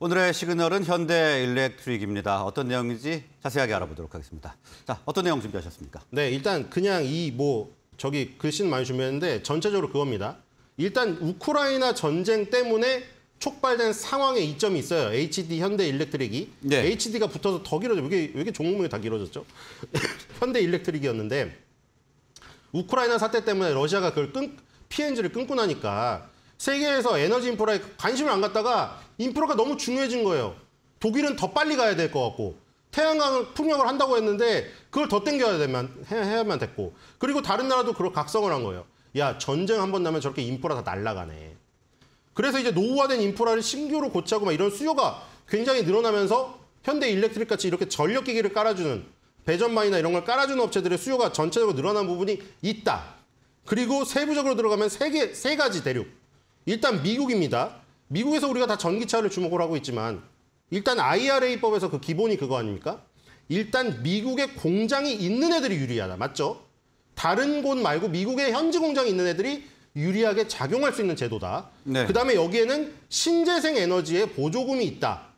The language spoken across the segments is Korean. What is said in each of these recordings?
오늘의 시그널은 현대 일렉트릭입니다. 어떤 내용인지 자세하게 알아보도록 하겠습니다. 자, 어떤 내용 준비하셨습니까? 네, 일단 그냥 이 뭐 저기 글씨는 많이 준비했는데 전체적으로 그겁니다. 일단 우크라이나 전쟁 때문에 촉발된 상황에 이점이 있어요. HD 현대 일렉트릭이 네. HD가 붙어서 더 길어져. 이왜 이게 종목명이 다 길어졌죠? 현대 일렉트릭이었는데 우크라이나 사태 때문에 러시아가 그걸 끊 PNG를 끊고 나니까 세계에서 에너지 인프라에 관심을 안 갖다가 인프라가 너무 중요해진 거예요. 독일은 더 빨리 가야 될 것 같고 태양광을 풍력을 한다고 했는데 그걸 더 땡겨야 되면 해야만 됐고 그리고 다른 나라도 그걸 각성을 한 거예요. 야 전쟁 한 번 나면 저렇게 인프라 다 날라가네. 그래서 이제 노후화된 인프라를 신규로 고치고 막 이런 수요가 굉장히 늘어나면서 현대 일렉트릭 같이 이렇게 전력 기기를 깔아주는 배전마이나 이런 걸 깔아주는 업체들의 수요가 전체적으로 늘어난 부분이 있다. 그리고 세부적으로 들어가면 세개세 가지 대륙 일단 미국입니다. 미국에서 우리가 다 전기차를 주목을 하고 있지만 일단 IRA법에서 그 기본이 그거 아닙니까? 일단 미국에 공장이 있는 애들이 유리하다. 맞죠? 다른 곳 말고 미국에 현지 공장이 있는 애들이 유리하게 작용할 수 있는 제도다. 네. 그다음에 여기에는 신재생 에너지의 보조금이 있다.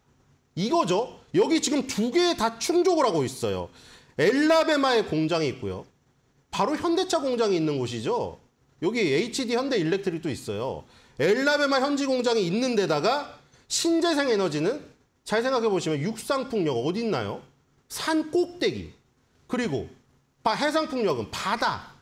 이거죠. 여기 지금 두 개 다 충족을 하고 있어요. 엘라베마의 공장이 있고요. 바로 현대차 공장이 있는 곳이죠. 여기 HD 현대 일렉트릭도 있어요. 엘라베마 현지 공장이 있는 데다가 신재생 에너지는 잘 생각해 보시면 육상풍력 어디 있나요? 산 꼭대기 그리고 해상풍력은 바다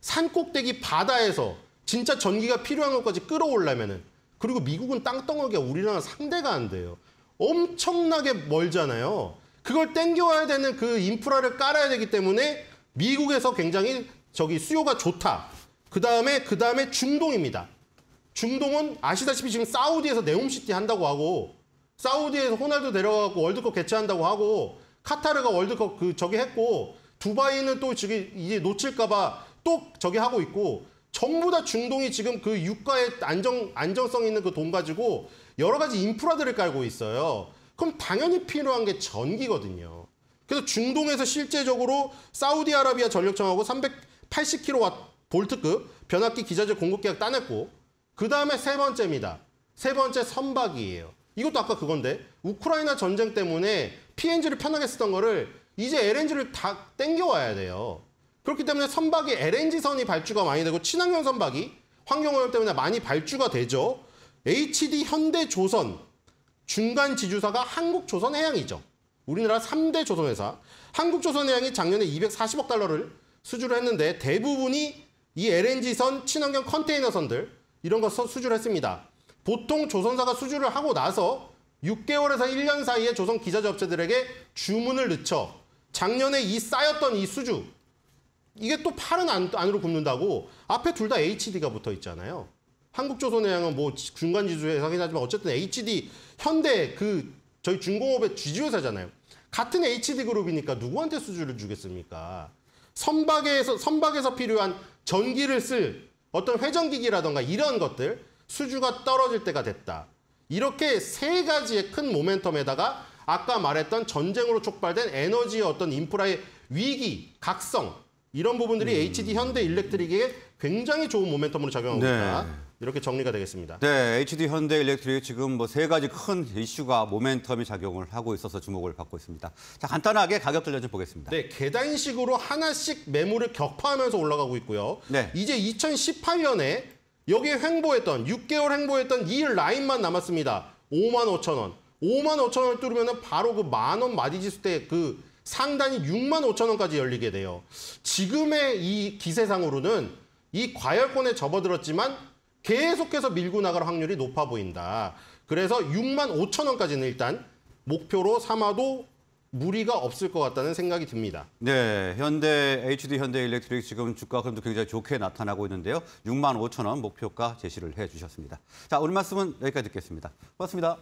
산 꼭대기 바다에서 진짜 전기가 필요한 것까지 끌어올려면은 그리고 미국은 땅덩어리가 우리나라 상대가 안 돼요. 엄청나게 멀잖아요. 그걸 땡겨와야 되는 그 인프라를 깔아야 되기 때문에 미국에서 굉장히 저기 수요가 좋다. 그 다음에 그 다음에 중동입니다. 중동은 아시다시피 지금 사우디에서 네옴시티 한다고 하고 사우디에서 호날두 데려가고 월드컵 개최한다고 하고 카타르가 월드컵 그 저기 했고 두바이는 또 저기 이제 놓칠까봐 또 저기 하고 있고 전부 다 중동이 지금 그 유가의 안정 안정성 있는 그 돈 가지고 여러 가지 인프라들을 깔고 있어요. 그럼 당연히 필요한 게 전기거든요. 그래서 중동에서 실제적으로 사우디아라비아 전력청하고 380kW 볼트급 변압기 기자재 공급 계약 따냈고 그 다음에 세 번째입니다. 세 번째 선박이에요. 이것도 아까 그건데 우크라이나 전쟁 때문에 PNG를 편하게 쓰던 거를 이제 LNG를 다 땡겨와야 돼요. 그렇기 때문에 선박이 LNG선이 발주가 많이 되고 친환경 선박이 환경오염 때문에 많이 발주가 되죠. HD 현대조선 중간 지주사가 한국조선해양이죠. 우리나라 3대 조선회사. 한국조선해양이 작년에 240억 달러를 수주를 했는데 대부분이 이 LNG선 친환경 컨테이너선들 이런 거 수주를 했습니다. 보통 조선사가 수주를 하고 나서 6개월에서 1년 사이에 조선 기자재 업체들에게 주문을 늦춰 작년에 이 쌓였던 이 수주 이게 또 팔은 안, 안으로 굽는다고 앞에 둘 다 HD가 붙어 있잖아요. 한국조선의양은뭐 중간 지주회사 긴 하지만 어쨌든 HD 현대 그 저희 중공업의 지주회사잖아요. 같은 HD 그룹이니까 누구한테 수주를 주겠습니까? 선박에서 선박에서 필요한 전기를 쓸 어떤 회전기기라던가 이런 것들 수주가 떨어질 때가 됐다. 이렇게 세 가지의 큰 모멘텀에다가 아까 말했던 전쟁으로 촉발된 에너지의 어떤 인프라의 위기, 각성 이런 부분들이 음. HD 현대 일렉트릭에 굉장히 좋은 모멘텀으로 작용하고 네. 있다. 이렇게 정리가 되겠습니다. 네, HD 현대 일렉트릭 지금 뭐 세 가지 큰 이슈가 모멘텀이 작용을 하고 있어서 주목을 받고 있습니다. 자, 간단하게 가격 들려 좀 보겠습니다. 네, 계단식으로 하나씩 매물을 격파하면서 올라가고 있고요. 네. 이제 2018년에 여기에 횡보했던 6개월 횡보했던 이 라인만 남았습니다. 5만 5천 원. 5만 5천 원을 뚫으면 바로 그 만원 마디지수 때그 상단이 6만 5천 원까지 열리게 돼요. 지금의 이 기세상으로는 이 과열권에 접어들었지만 계속해서 밀고 나갈 확률이 높아 보인다. 그래서 6만 5천 원까지는 일단 목표로 삼아도 무리가 없을 것 같다는 생각이 듭니다. 네, 현대 HD 현대 일렉트릭 지금 주가 흐름도 굉장히 좋게 나타나고 있는데요. 6만 5천 원 목표가 제시를 해주셨습니다. 자, 오늘 말씀은 여기까지 듣겠습니다. 고맙습니다.